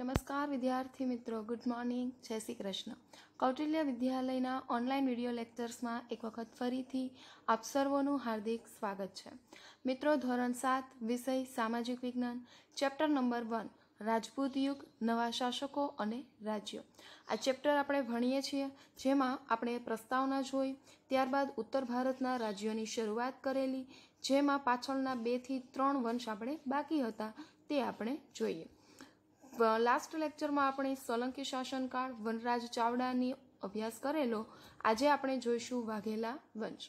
નમસ્કાર વિદ્યાર્થી મિત્રો ગુડ મોર્નિંગ જય શ્રી કૃષ્ણ કૌટિલ્ય વિદ્યાલયના ઓનલાઈન વિડિયો લેક્ચર્સમાં એક વખત ફરીથી આપ સર્વોનું હાર્દિક સ્વાગત છે મિત્રો ધોરણ સાત વિષય સામાજિક વિજ્ઞાન ચેપ્ટર નંબર વન રાજપૂત યુગ નવા શાસકો અને રાજ્યો આ ચેપ્ટર આપણે ભણીએ છીએ જેમાં આપણે પ્રસ્તાવના જોઈ ત્યારબાદ ઉત્તર ભારતના રાજ્યોની શરૂઆત કરેલી જેમાં પાછળના બેથી ત્રણ વંશ આપણે બાકી હતા તે આપણે જોઈએ લાસ્ટ લેક્ચરમાં આપણે સોલંકી શાસનકાળ વનરાજ ચાવડાની અભ્યાસ કરેલો આજે આપણે જોઈશું વાઘેલા વંશ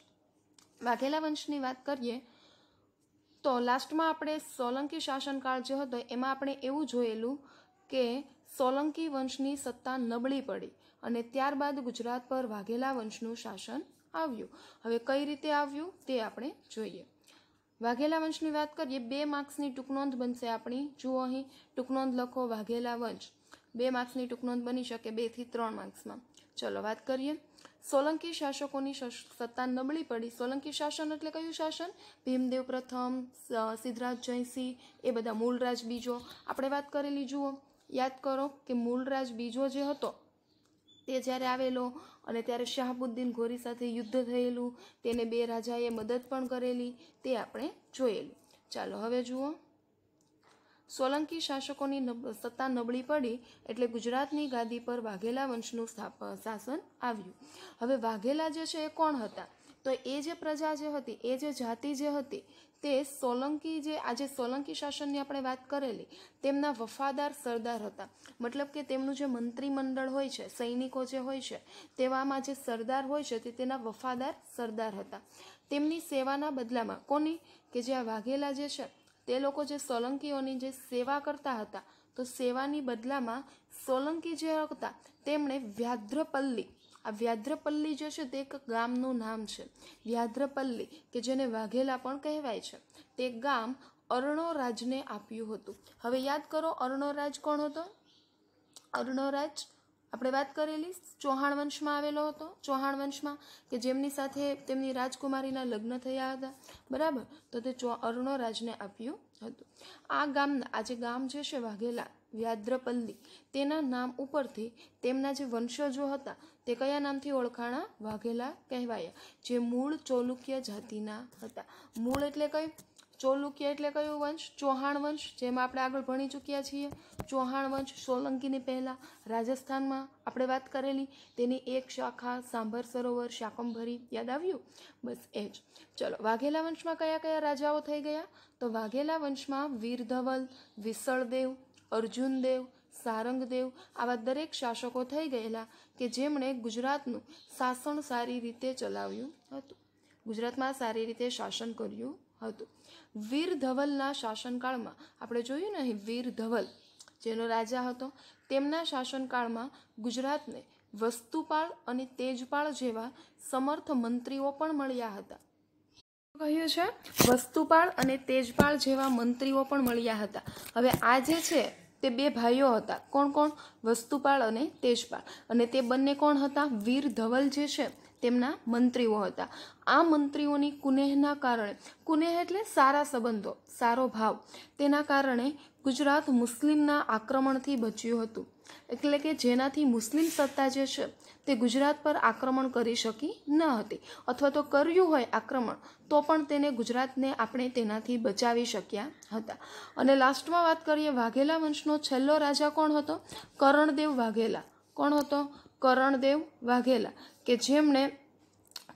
વાઘેલા વંશની વાત કરીએ તો લાસ્ટમાં આપણે સોલંકી શાસનકાળ જે હતો એમાં આપણે એવું જોયેલું કે સોલંકી વંશની સત્તા નબળી પડી અને ત્યારબાદ ગુજરાત પર વાઘેલા વંશનું શાસન આવ્યું હવે કઈ રીતે આવ્યું તે આપણે જોઈએ વાઘેલા વંશની વાત કરીએ બે માર્ક્સની ટૂંકનોંધ બનશે આપણી જુઓ અહીં ટૂંકનોંધ લખો વાઘેલા વંશ બે માર્ક્સની ટૂંકનોંધ બની શકે બેથી ત્રણ માર્ક્સમાં ચલો વાત કરીએ સોલંકી શાસકોની સત્તા નબળી પડી સોલંકી શાસન એટલે કયું શાસન ભીમદેવ પ્રથમ સિદ્ધરાજ જયસિંહ એ બધા મૂળરાજ બીજો આપણે વાત કરેલી જુઓ યાદ કરો કે મૂળરાજ બીજો જે હતો તે જ્યારે આવેલો અને ત્યારે શાહબુદ્દીન ઘોરી સાથે યુદ્ધ થયેલું તેને બે રાજાએ મદદ પણ કરેલી તે આપણે જોયેલું ચાલો હવે જુઓ સોલંકી શાસકોની સત્તા નબળી પડી એટલે ગુજરાતની ગાદી પર વાઘેલા વંશનું શાસન આવ્યું હવે વાઘેલા જે છે એ કોણ હતા તો એ જે પ્રજા જે હતી એ જે જાતિ જે હતી તે સોલંકી જે આજે સોલંકી શાસનની આપણે વાત કરેલી તેમના વફાદાર સરદાર હતા મતલબ કે તેમનું જે મંત્રીમંડળ હોય છે સૈનિકો જે હોય છે તેવામાં જે સરદાર હોય છે તે તેના વફાદાર સરદાર હતા તેમની સેવાના બદલામાં કોની કે જે આ વાઘેલા જે છે તે લોકો જે સોલંકીઓની જે સેવા કરતા હતા તો સેવાની બદલામાં સોલંકી જે હતા તેમણે વ્યાધ્રપલ્લી આ વ્યાધ્રપલ્લી જે છે તે એક ગામનું નામ છે વ્યાધ્રપલ્લી કે જેને વાઘેલા પણ કહેવાય છે તે ગામ અર્ણોરાજને આપ્યું હતું હવે યાદ કરો અર્ણોરાજ કોણ હતો અર્ણોરાજ આપણે વાત કરેલી ચૌહાણ વંશમાં આવેલો હતો ચૌહાણ વંશમાં કે જેમની સાથે તેમની રાજકુમારીના લગ્ન થયા હતા બરાબર તો તે ચો અરુણોરાજને આપ્યું હતું આ ગામના આ જે ગામ જે છે વાઘેલા વ્યાદ્રપલ્લી તેના નામ ઉપરથી તેમના જે વંશજો હતા તે કયા નામથી ઓળખાણા વાઘેલા કહેવાયા જે મૂળ ચોલુક્ય જાતિના હતા મૂળ એટલે કઈ ચોલુક્ય એટલે કયો વંશ ચૌહાણ વંશ જેમાં આપણે આગળ ભણી ચૂક્યા છીએ ચૌહાણ વંશ સોલંકીની પહેલાં રાજસ્થાનમાં આપણે વાત કરેલી તેની એક શાખા સાંભર સરોવર શાકંભરી યાદ આવ્યું બસ એ જ ચલો વાઘેલા વંશમાં કયા કયા રાજાઓ થઈ ગયા તો વાઘેલા વંશમાં વીરધવલ વિસળદેવ અર્જુનદેવ સારંગદેવ આવા દરેક શાસકો થઈ ગયેલા કે જેમણે ગુજરાતનું શાસન સારી રીતે ચલાવ્યું હતું ગુજરાતમાં સારી રીતે શાસન કર્યું હતું વીર ધવલના શાસનકાળમાં આપણે જોયું ને વીર ધવલ જેનો રાજા હતો તેમના શાસનકાળમાં ગુજરાતને વસ્તુપાળ અને તેજપાળ જેવા સમર્થ મંત્રીઓ પણ મળ્યા હતા કહ્યું છે વસ્તુપાળ અને તેજપાળ જેવા મંત્રીઓ પણ મળ્યા હતા હવે આ જે છે તે બે ભાઈઓ હતા કોણ કોણ વસ્તુપાળ અને તેજપાળ અને તે બંને કોણ હતા વીર ધવલ જે છે તેમના મંત્રીઓ હતા આ મંત્રીઓની કુનેહના કારણે કુનેહ એટલે સારા સંબંધો સારો ભાવ તેના કારણે ગુજરાત મુસ્લિમના આક્રમણથી બચ્યું હતું એટલે કે જેનાથી મુસ્લિમ સત્તા જે છે તે ગુજરાત પર આક્રમણ કરી શકી ન હતી અથવા તો કર્યું હોય આક્રમણ તો પણ તેને ગુજરાતને આપણે તેનાથી બચાવી શક્યા હતા અને લાસ્ટમાં વાત કરીએ વાઘેલા વંશનો છેલ્લો રાજા કોણ હતો કરણદેવ વાઘેલા કોણ હતો કરણદેવ વાઘેલા કે જેમણે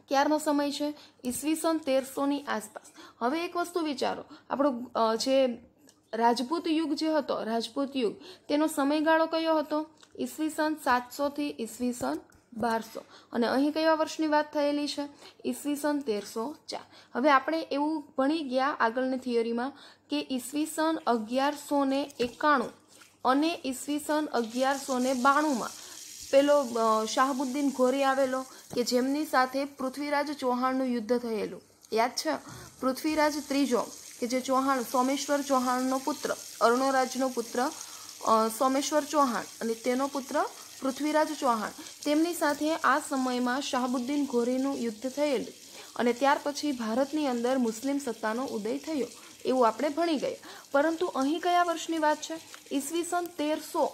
ક્યારનો સમય છે ઈસવીસન તેરસોની આસપાસ હવે એક વસ્તુ વિચારો આપણો જે રાજપૂત યુગ જે હતો રાજપૂત યુગ તેનો સમયગાળો કયો હતો ઈસવીસન સાતસોથી ઈસવીસન બારસો અને અહીં કયા વર્ષની વાત થયેલી છે ઈસવીસન તેરસો ચાર હવે આપણે એવું ભણી ગયા આગળની થિયરીમાં કે ઈસવીસન અગિયારસો ને એકાણું અને ઈસવીસન અગિયારસો ને બાણુંમાં પેલો શાહબુદ્દીન ઘોરી આવેલો કે જેમની સાથે પૃથ્વીરાજ ચૌહાણનું યુદ્ધ થયેલું યાદ છે પૃથ્વીરાજ ત્રીજો કે જે ચૌહાણ સોમેશ્વર ચૌહાણનો પુત્ર અરુણોરાજનો પુત્ર સોમેશ્વર ચૌહાણ અને તેનો પુત્ર પૃથ્વીરાજ ચૌહાણ તેમની સાથે આ સમયમાં શાહબુદ્દીન ઘોરીનું યુદ્ધ થયેલું અને ત્યાર પછી ભારતની અંદર મુસ્લિમ સત્તાનો ઉદય થયો એવું આપણે ભણી ગયા પરંતુ અહીં કયા વર્ષની વાત છે ઈસવીસન તેરસો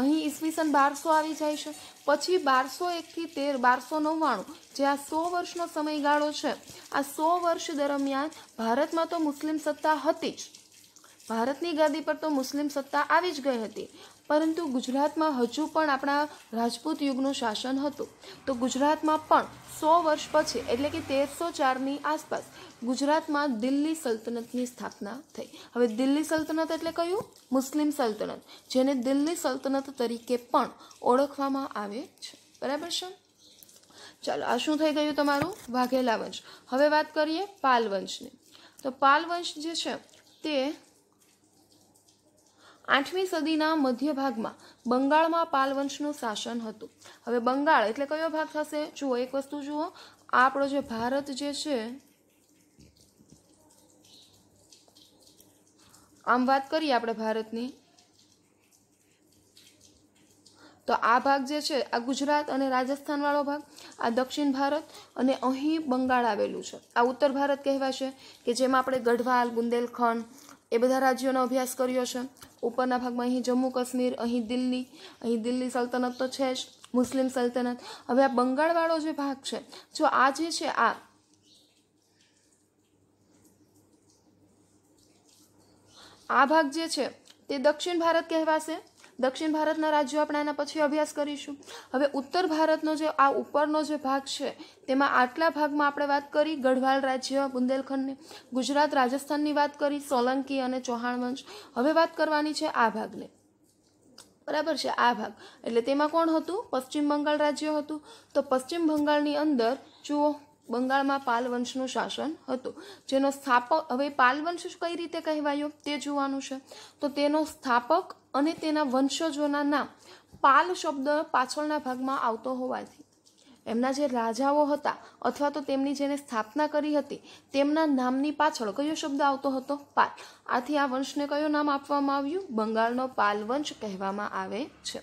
અહીં ઈસવીસન બારસો આવી જાય છે પછી બારસો એકથી તેર બારસો નવ્વાણું જે આ સો વર્ષનો સમયગાળો છે આ સો વર્ષ દરમિયાન ભારતમાં તો મુસ્લિમ સત્તા હતી જ ભારતની ગાદી પર તો મુસ્લિમ સત્તા આવી જ ગઈ હતી પરંતુ ગુજરાતમાં હજુ પણ આપણા રાજપૂત યુગનું શાસન હતું તો ગુજરાતમાં પણ સો વર્ષ પછી એટલે કે તેરસો ચારની આસપાસ ગુજરાતમાં દિલ્હી સલ્તનતની સ્થાપના થઈ હવે દિલ્હી સલ્તનત એટલે કયું મુસ્લિમ સલ્તનત જેને દિલ્હી સલ્તનત તરીકે પણ ઓળખવામાં આવે છે બરાબર છે ચાલો આ શું થઈ ગયું તમારું વાઘેલા વંશ હવે વાત કરીએ પાલ વંશની તો પાલ વંશ જે છે તે આઠમી સદીના મધ્ય ભાગમાં બંગાળમાં પાલવંશનું શાસન હતું હવે બંગાળ એટલે કયો ભાગ થશે જુઓ એક વસ્તુ જુઓ આપણો જે ભારત જે છે આમ વાત કરીએ આપણે ભારતની તો આ ભાગ જે છે આ ગુજરાત અને રાજસ્થાનવાળો ભાગ આ દક્ષિણ ભારત અને અહીં બંગાળ આવેલું છે આ ઉત્તર ભારત કહેવાશે કે જેમાં આપણે ગઢવાલ બુંદેલખંડ એ બધા રાજ્યોનો અભ્યાસ કર્યો છે ઉપરના ભાગમાં અહીં જમ્મુ કાશ્મીર અહીં દિલ્હી અહીં દિલ્હી સલ્તનત તો છે જ મુસ્લિમ સલ્તનત હવે આ બંગાળવાળો જે ભાગ છે જો આ જે છે આ આ ભાગ જે છે તે દક્ષિણ ભારત કહેવાશે દક્ષિણ ભારતના રાજ્યો આપણે એના પછી અભ્યાસ કરીશું હવે ઉત્તર ભારતનો જે આ ઉપરનો જે ભાગ છે તેમાં આટલા ભાગમાં આપણે વાત કરી ગઢવાલ રાજ્ય બુંદેલખંડની ગુજરાત રાજસ્થાનની વાત કરી સોલંકી અને ચૌહાણ વંશ હવે વાત કરવાની છે આ ભાગની બરાબર છે આ ભાગ એટલે તેમાં કોણ હતું પશ્ચિમ બંગાળ રાજ્ય હતું તો પશ્ચિમ બંગાળની અંદર જુઓ બંગાળમાં પાલ વંશનું શાસન હતું જેનો સ્થાપક હવે પાલ વંશ કઈ રીતે કહેવાયો તે જોવાનું છે તો તેનો સ્થાપક અને તેના વંશજોના નામ પાલ શબ્દ પાછળના ભાગમાં આવતો હોવાથી એમના જે રાજાઓ હતા અથવા તો તેમની જેને સ્થાપના કરી હતી તેમના નામની પાછળ કયો શબ્દ આવતો હતો પાલ આથી આ વંશને કયો નામ આપવામાં આવ્યું બંગાળનો પાલ વંશ કહેવામાં આવે છે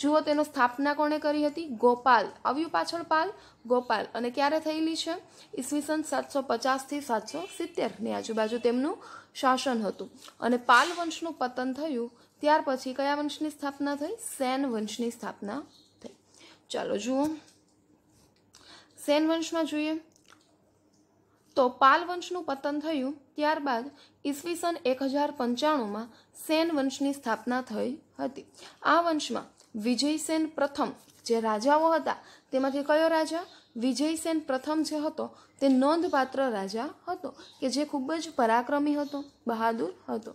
જુઓ તેનો સ્થાપના કોણે કરી હતી ગોપાલ આવ્યું પાછળ પાલ ગોપાલ અને ક્યારે થયેલી છે ઈસવીસન સાતસો પચાસથી સાતસો સિત્તેરની આજુબાજુ તેમનું શાસન હતું અને પાલ વંશનું પતન થયું ત્યાર પછી કયા વંશની સ્થાપના થઈ સેન વંશની સ્થાપના થઈ ચાલો જુઓ સેન વંશમાં જોઈએ તો પાલ વંશનું પતન થયું ત્યારબાદ ઈસવીસન એક હજાર પંચાણુંમાં સેન વંશની સ્થાપના થઈ હતી આ વંશમાં વિજયસેન પ્રથમ જે રાજાઓ હતા તેમાંથી કયો રાજા વિજયસેન પ્રથમ જે હતો તે નોંધપાત્ર રાજા હતો કે જે ખૂબ જ પરાક્રમી હતો બહાદુર હતો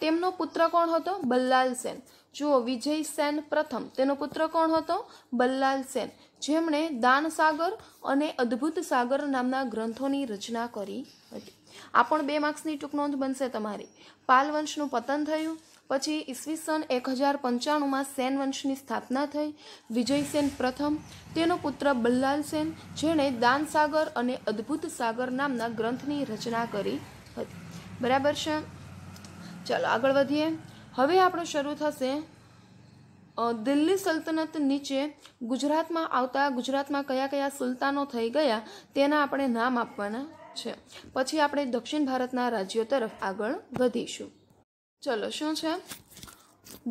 તેમનો પુત્ર કોણ હતો બલ્લાલ બલ્લાલસેન જુઓ વિજયસેન પ્રથમ તેનો પુત્ર કોણ હતો બલ્લાલ સેન જેમણે દાનસાગર અને અદ્ભુત સાગર નામના ગ્રંથોની રચના કરી હતી આ પણ બે માર્ક્સની ટૂંકનોંધ બનશે તમારી પાલ વંશનું પતન થયું પછી ઈસવીસન એક હજાર પંચાણુંમાં સેન વંશની સ્થાપના થઈ વિજયસેન પ્રથમ તેનો પુત્ર બલ્લાલસેન જેણે દાનસાગર અને અદ્ભુત સાગર નામના ગ્રંથની રચના કરી હતી બરાબર છે ચાલો આગળ વધીએ હવે આપણું શરૂ થશે દિલ્હી સલ્તનત નીચે ગુજરાતમાં આવતા ગુજરાતમાં કયા કયા સુલતાનો થઈ ગયા તેના આપણે નામ આપવાના છે પછી આપણે દક્ષિણ ભારતના રાજ્યો તરફ આગળ વધીશું ચલો શું છે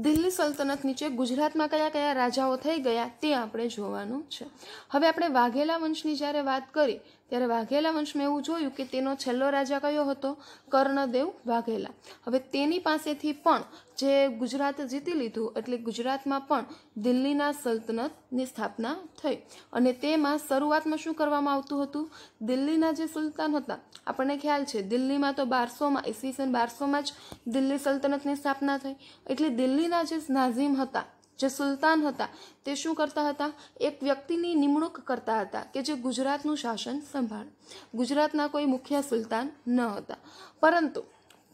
દિલ્હી સલ્તનત નીચે ગુજરાતમાં કયા કયા રાજાઓ થઈ ગયા તે આપણે જોવાનું છે હવે આપણે વાઘેલા વંશની જ્યારે વાત કરી ત્યારે વાઘેલા વંશમાં એવું જોયું કે તેનો છેલ્લો રાજા કયો હતો કર્ણદેવ વાઘેલા હવે તેની પાસેથી પણ જે ગુજરાત જીતી લીધું એટલે ગુજરાતમાં પણ દિલ્હીના સલ્તનતની સ્થાપના થઈ અને તેમાં શરૂઆતમાં શું કરવામાં આવતું હતું દિલ્હીના જે સુલતાન હતા આપણને ખ્યાલ છે દિલ્હીમાં તો બારસોમાં ઈસવીસન બારસોમાં જ દિલ્હી સલ્તનતની સ્થાપના થઈ એટલે દિલ્હીના જે નાઝીમ હતા જે સુલતાન હતા તે શું કરતા હતા એક વ્યક્તિની નિમણૂક કરતા હતા કે જે ગુજરાતનું શાસન સંભાળ ગુજરાતના કોઈ મુખ્ય સુલતાન ન હતા પરંતુ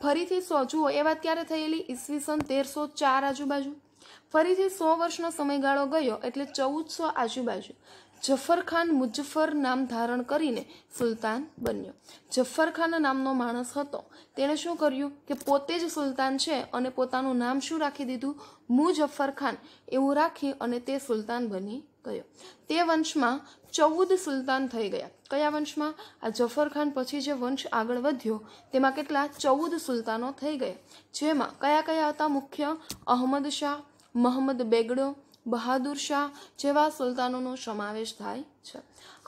ફરીથી સો જુઓ એ વાત ક્યારે થયેલી ઈસવીસન તેરસો ચાર આજુબાજુ ફરીથી સો વર્ષનો સમયગાળો ગયો એટલે ચૌદસો આજુબાજુ જફરખાન મુજફર નામ ધારણ કરીને સુલતાન બન્યો જફરખાન નામનો માણસ હતો તેણે શું કર્યું કે પોતે જ સુલતાન છે અને પોતાનું નામ શું રાખી દીધું મુજફરખાન એવું રાખી અને તે સુલતાન બની ગયો તે વંશમાં ચૌદ સુલતાન થઈ ગયા કયા વંશમાં આ જફરખાન પછી જે વંશ આગળ વધ્યો તેમાં કેટલા ચૌદ સુલતાનો થઈ ગયા જેમાં કયા કયા હતા મુખ્ય અહમદ શાહ મહમદ બેગડો બહાદુર શાહ જેવા સુલતાનોનો સમાવેશ થાય છે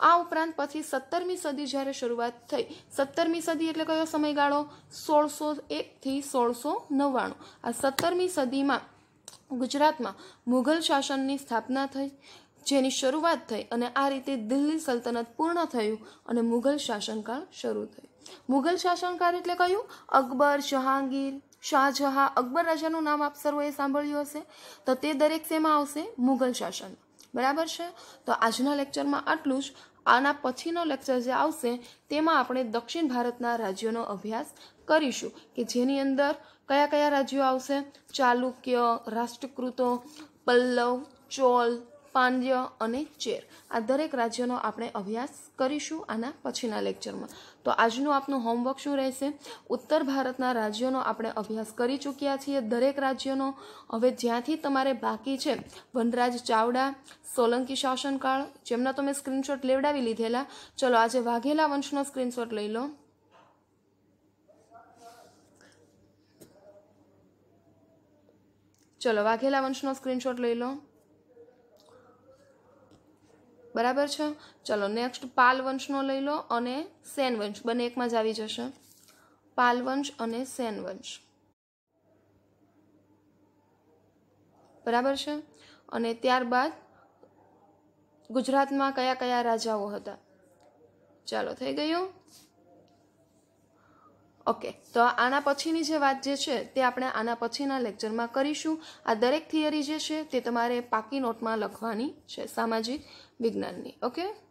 આ ઉપરાંત પછી સત્તરમી સદી જ્યારે શરૂઆત થઈ સત્તરમી સદી એટલે કયો સમયગાળો સોળસો એકથી સોળસો નવ્વાણું આ સત્તરમી સદીમાં ગુજરાતમાં મુઘલ શાસનની સ્થાપના થઈ જેની શરૂઆત થઈ અને આ રીતે દિલ્હી સલ્તનત પૂર્ણ થયું અને મુઘલ શાસનકાળ શરૂ થયું મુઘલ શાસનકાળ એટલે કયું અકબર જહાંગીર શાહજહાં અકબર રાજાનું નામ આપ સર્વેએ સાંભળ્યું હશે તો તે દરેક શેમાં આવશે મુઘલ શાસન બરાબર છે તો આજના લેક્ચરમાં આટલું જ આના પછીનો લેક્ચર જે આવશે તેમાં આપણે દક્ષિણ ભારતના રાજ્યોનો અભ્યાસ કરીશું કે જેની અંદર કયા કયા રાજ્યો આવશે ચાલુક્ય રાષ્ટ્રકૃતો પલ્લવ ચોલ પાંડ્ય અને ચેર આ દરેક રાજ્યનો આપણે અભ્યાસ કરીશું આના પછીના લેક્ચરમાં તો આજનું આપનું હોમવર્ક શું રહેશે ઉત્તર ભારતના રાજ્યોનો આપણે અભ્યાસ કરી ચૂક્યા છીએ દરેક રાજ્યનો હવે જ્યાંથી તમારે બાકી છે વનરાજ ચાવડા સોલંકી શાસનકાળ જેમના તમે સ્ક્રીનશોટ લેવડાવી લીધેલા ચલો આજે વાઘેલા વંશનો સ્ક્રીનશોટ લઈ લો ચલો વાઘેલા વંશનો સ્ક્રીનશોટ લઈ લો બરાબર છે ચલો નેક્સ્ટ પાલ વંશનો લઈ લો અને સેન વંશ બંને એકમાં જ આવી જશે પાલવંશ અને સેન બરાબર છે અને ત્યારબાદ ગુજરાતમાં કયા કયા રાજાઓ હતા ચાલો થઈ ગયું ઓકે તો આના પછીની જે વાત જે છે તે આપણે આના પછીના લેક્ચરમાં કરીશું આ દરેક થિયરી જે છે તે તમારે પાકી નોટમાં લખવાની છે સામાજિક big nanny okay